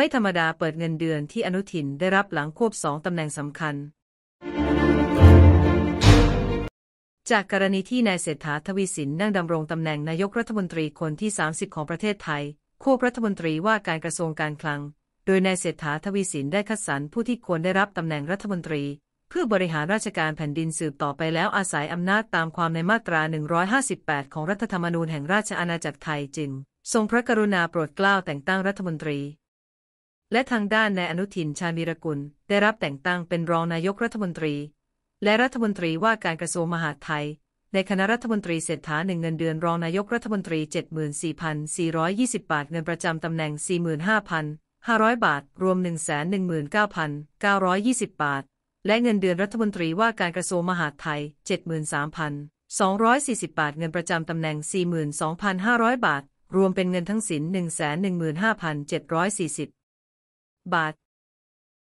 ไม่ธรรมดาเปิดเงินเดือนที่อนุทินได้รับหลังควบสองตำแหน่งสำคัญ จากกรณีที่นายเศรษฐาทวีสินนั่งดำรงตำแหน่งนายกรัฐมนตรีคนที่ 30 ของประเทศไทยควบรัฐมนตรีว่าการกระทรวงการคลัง โดยนายเศรษฐาทวีสินได้คัดสรรผู้ที่ควรได้รับตำแหน่งรัฐมนตรี เพื่อบริหารราชการแผ่นดินสืบต่อไป แล้วอาศัยอำนาจตามความในมาตรา 158 ของรัฐธรรมนูญแห่งราชอาณาจักรไทยจึงทรงพระกรุณาโปรดเกล้าแต่งตั้งรัฐมนตรีและทางด้านนายอนุทินชาญวีรกุล ได้รับแต่งตั้งเป็นรองนายกรัฐมนตรี และรัฐมนตรีว่าการกระทรวงมหาดไทยในคณะรัฐมนตรีเศรษฐาหนึ่งเงินเดือนรองนายกรัฐมนตรี 74,420 บาท เงินประจำตำแหน่ง 45,500 บาท รวม 119,920 บาท และเงินเดือนรัฐมนตรีว่าการกระทรวงมหาดไทย 73,240บาท เงินประจำตำแหน่ง 42,500 บาท รวมเป็นเงินทั้งสิ้น115,740 but